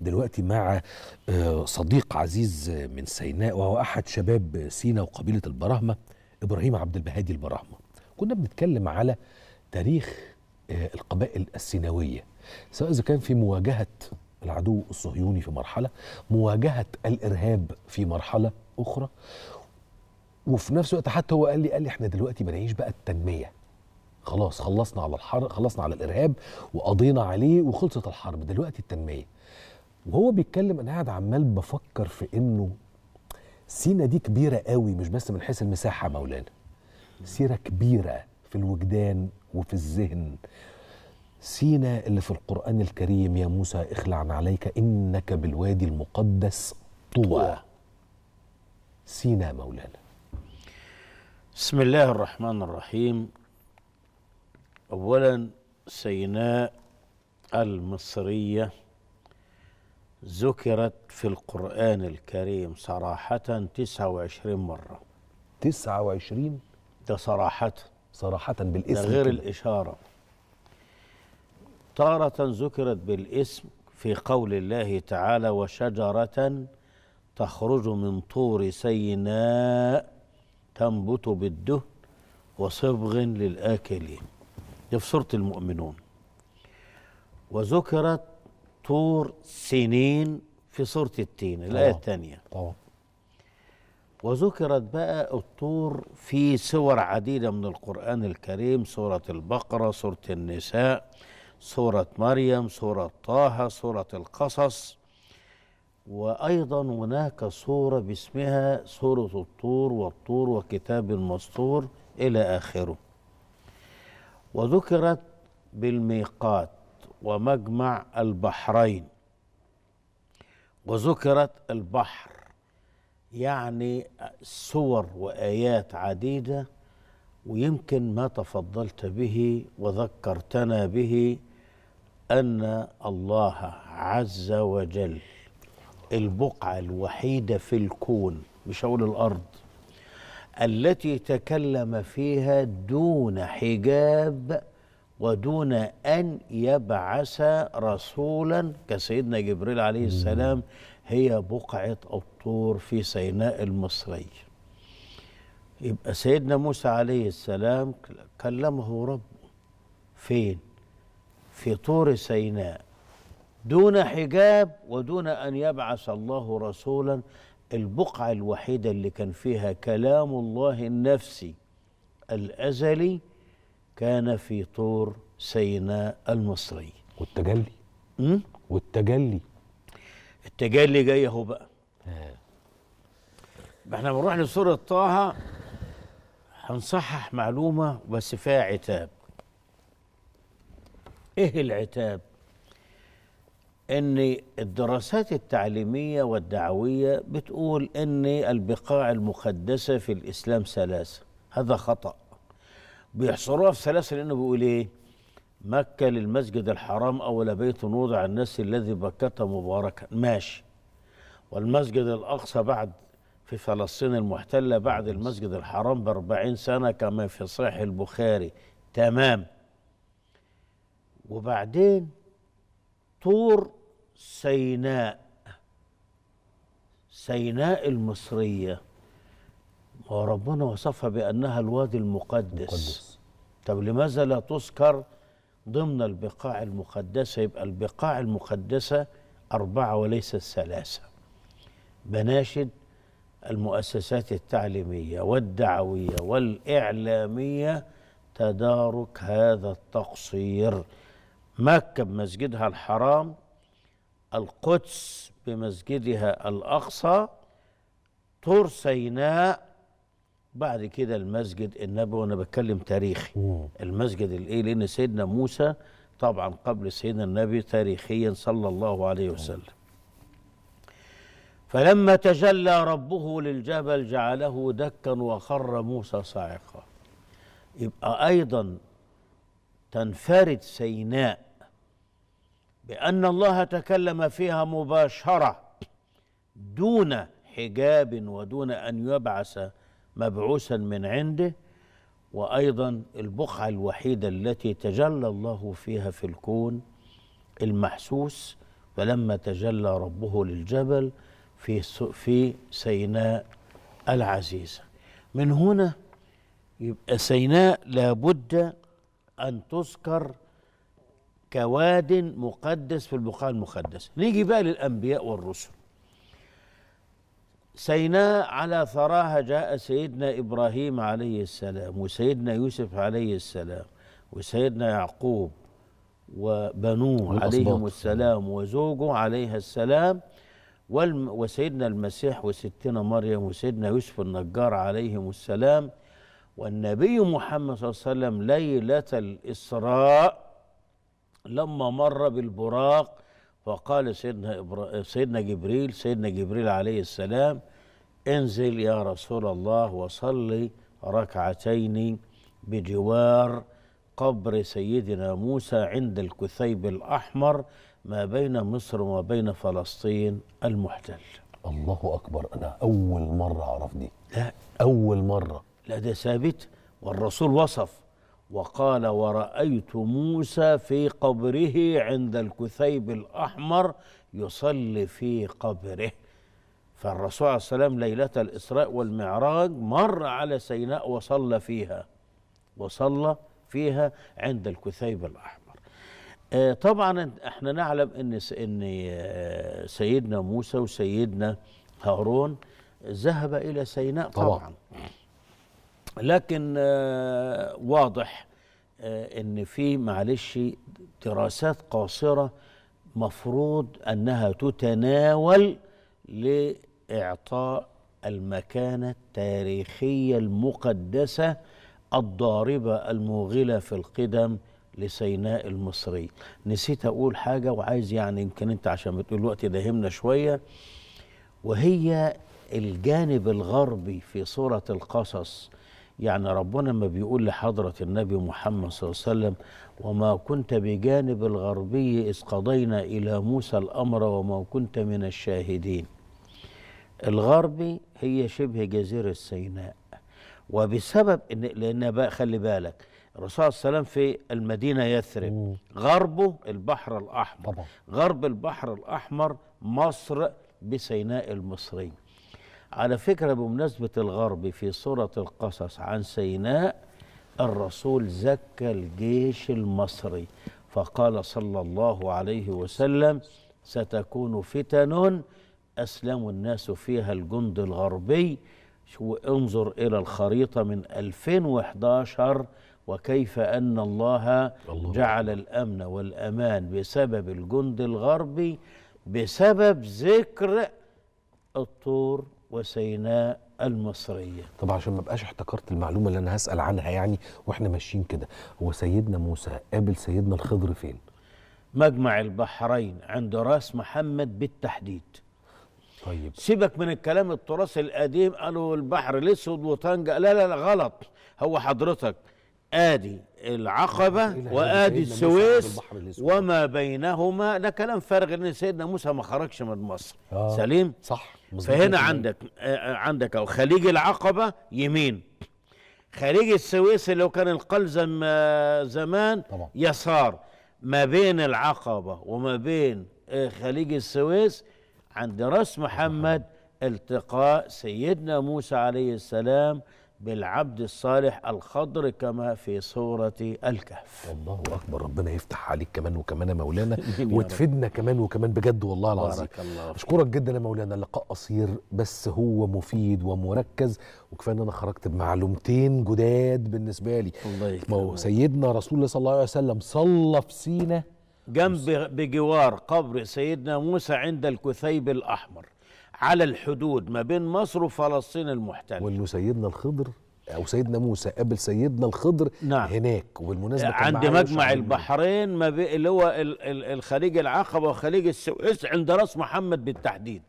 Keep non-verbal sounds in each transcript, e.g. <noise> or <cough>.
دلوقتي مع آه، صديق عزيز من سيناء وهو احد شباب سينا وقبيله البراهمه ابراهيم عبد البهادي البراهمه كنا بنتكلم على تاريخ آه، القبائل السيناويه سواء اذا كان في مواجهه العدو الصهيوني في مرحله مواجهه الارهاب في مرحله اخرى وفي نفس الوقت حتى هو قال لي قال لي احنا دلوقتي بنعيش بقى التنميه خلاص خلصنا على الحرب خلصنا على الارهاب وقضينا عليه وخلصت الحرب دلوقتي التنميه وهو بيتكلم انا قاعد عمال بفكر في انه سينا دي كبيره قوي مش بس من حيث المساحه مولانا سيره كبيره في الوجدان وفي الذهن سينا اللي في القران الكريم يا موسى اخلع عليك انك بالوادي المقدس طوى سينا مولانا بسم الله الرحمن الرحيم اولا سيناء المصريه ذكرت في القرآن الكريم صراحة 29 مرة 29 ده صراحة صراحة بالاسم ده غير كده. الإشارة تارة ذكرت بالاسم في قول الله تعالى وشجرة تخرج من طور سيناء تنبت بالدهن وصبغ للآكلين دي في سورة المؤمنون وذكرت طور سنين في سورة التين الآية الثانية طبعا وذكرت بقى الطور في سور عديدة من القرآن الكريم سورة البقرة سورة النساء سورة مريم سورة طه سورة القصص وأيضا هناك سورة باسمها سورة الطور والطور وكتاب المسطور إلى آخره وذكرت بالميقات ومجمع البحرين وذكرت البحر يعني صور وايات عديده ويمكن ما تفضلت به وذكرتنا به ان الله عز وجل البقعه الوحيده في الكون مش هقول الارض التي تكلم فيها دون حجاب ودون أن يبعث رسولا كسيدنا جبريل عليه السلام هي بقعة الطور في سيناء المصري يبقى سيدنا موسى عليه السلام كلمه ربه فين في طور سيناء دون حجاب ودون أن يبعث الله رسولا البقعة الوحيدة اللي كان فيها كلام الله النفسي الأزلي كان في طور سيناء المصري والتجلي امم والتجلي التجلي جاي اهو بقى آه. ما احنا بنروح لسورة طه هنصحح معلومة بس فيها عتاب ايه العتاب ان الدراسات التعليمية والدعوية بتقول ان البقاع المقدسة في الاسلام ثلاثة هذا خطأ بيحصروها في سلاسل انه بيقول ايه مكة للمسجد الحرام أول بيت وضع الناس الذي بكت مباركا ماشي والمسجد الأقصى بعد في فلسطين المحتلة بعد المسجد الحرام بأربعين سنة كما في صحيح البخاري تمام وبعدين طور سيناء سيناء المصرية وربنا وصفها بأنها الوادي المقدس, المقدس. طب لماذا لا تذكر ضمن البقاع المقدسة يبقى البقاع المقدسة أربعة وليس الثلاثة بناشد المؤسسات التعليمية والدعوية والإعلامية تدارك هذا التقصير مكة بمسجدها الحرام القدس بمسجدها الأقصى طور سيناء بعد كده المسجد النبوي وانا بتكلم تاريخي المسجد الايه لان سيدنا موسى طبعا قبل سيدنا النبي تاريخيا صلى الله عليه وسلم فلما تجلى ربه للجبل جعله دكا وخر موسى صاعقا يبقى ايضا تنفرد سيناء بان الله تكلم فيها مباشره دون حجاب ودون ان يبعث مبعوثا من عنده وايضا البقعه الوحيده التي تجلى الله فيها في الكون المحسوس فلما تجلى ربه للجبل في في سيناء العزيزه من هنا يبقى سيناء لابد ان تذكر كواد مقدس في البقاع المقدسه نيجي بقى للانبياء والرسل سيناء على ثراها جاء سيدنا ابراهيم عليه السلام وسيدنا يوسف عليه السلام وسيدنا يعقوب وبنوه عليهم السلام وزوجه عليها السلام وسيدنا المسيح وستنا مريم وسيدنا يوسف النجار عليهم السلام والنبي محمد صلى الله عليه وسلم ليلة الإسراء لما مر بالبراق فقال سيدنا, إبرا... سيدنا جبريل سيدنا جبريل عليه السلام انزل يا رسول الله وصلي ركعتين بجوار قبر سيدنا موسى عند الكثيب الأحمر ما بين مصر وما بين فلسطين المحتل الله أكبر أنا أول مرة أعرف دي لا أول مرة لا ده ثابت والرسول وصف وقال ورأيت موسى في قبره عند الكثيب الأحمر يصلي في قبره فالرسول عليه السلام ليلة الإسراء والمعراج مر على سيناء وصلى فيها وصلى فيها عند الكثيب الأحمر آه، طبعا احنا نعلم ان ان آه، سيدنا موسى وسيدنا هارون ذهب الى سيناء طبعا, طبعا. لكن آه، واضح آه، ان في معلش دراسات قاصره مفروض انها تتناول لاعطاء المكانه التاريخيه المقدسه الضاربه الموغله في القدم لسيناء المصري نسيت اقول حاجه وعايز يعني يمكن انت عشان بتقول الوقت داهمنا شويه وهي الجانب الغربي في سوره القصص يعني ربنا ما بيقول لحضرة النبي محمد صلى الله عليه وسلم وما كنت بجانب الغربي إذ قضينا إلى موسى الأمر وما كنت من الشاهدين الغربي هي شبه جزيرة سيناء وبسبب إن لأن بقى خلي بالك الرسول صلى الله عليه وسلم في المدينة يثرب غربه البحر الأحمر طبعا. غرب البحر الأحمر مصر بسيناء المصرية على فكرة بمناسبة الغرب في سورة القصص عن سيناء الرسول زكى الجيش المصري فقال صلى الله عليه وسلم ستكون فتن أسلم الناس فيها الجند الغربي انظر إلى الخريطة من 2011 وكيف أن الله, الله جعل الأمن والأمان بسبب الجند الغربي بسبب ذكر الطور وسيناء المصرية طب عشان ما بقاش احتكرت المعلومة اللي أنا هسأل عنها يعني وإحنا ماشيين كده هو سيدنا موسى قابل سيدنا الخضر فين؟ مجمع البحرين عند راس محمد بالتحديد طيب سيبك من الكلام التراث القديم قالوا البحر الأسود وطنجة لا لا لا غلط هو حضرتك ادي العقبه وادي السويس وما بينهما ده كلام فارغ ان سيدنا موسى ما خرجش من مصر آه سليم صح فهنا عندك آه،, آه عندك او خليج العقبه يمين خليج السويس اللي هو كان القلزم زمان طبعا. يسار ما بين العقبه وما بين آه، خليج السويس عند راس محمد التقاء سيدنا موسى عليه السلام بالعبد الصالح الخضر كما في سورة الكهف الله أكبر ربنا يفتح عليك كمان وكمان <laughs> يا مولانا وتفيدنا كمان وكمان بجد والله العظيم الله أشكرك جدا يا مولانا لقاء قصير بس هو مفيد ومركز وكفاية أن أنا خرجت بمعلومتين جداد بالنسبة لي الله ما سيدنا رسول الله صلى الله عليه وسلم صلى في سينا جنب بجوار قبر سيدنا موسى عند الكثيب الأحمر على الحدود ما بين مصر وفلسطين المحتله وانه سيدنا الخضر او سيدنا موسى قابل سيدنا الخضر نعم. هناك وبالمناسبه عند مجمع البحرين ما بي... اللي هو ال... ال... الخليج العقبه وخليج السويس عند راس محمد بالتحديد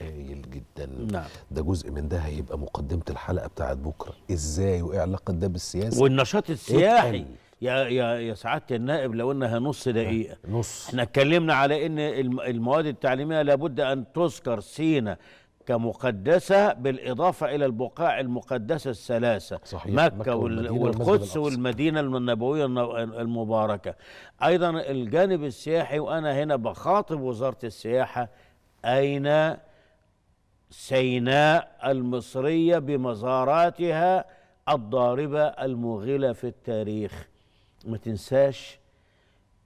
هايل جدا نعم. ده جزء من ده هيبقى مقدمه الحلقه بتاعت بكره ازاي وايه علاقه ده بالسياسه والنشاط السياحي إيه يا يا يا سعاده النائب لو انها نص دقيقه نص احنا اتكلمنا على ان المواد التعليميه لابد ان تذكر سينا كمقدسة بالإضافة إلى البقاع المقدسة الثلاثة صحيح. مكة, مكة والمدينة والقدس والمدينة النبوية المباركة أيضا الجانب السياحي وأنا هنا بخاطب وزارة السياحة أين سيناء المصرية بمزاراتها الضاربة المغلة في التاريخ ما تنساش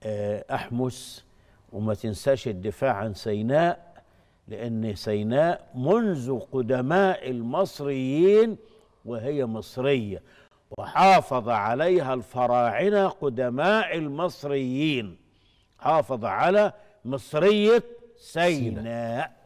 آه، أحمس وما تنساش الدفاع عن سيناء لأن سيناء منذ قدماء المصريين وهي مصرية وحافظ عليها الفراعنة قدماء المصريين حافظ على مصرية سيناء, سيناء.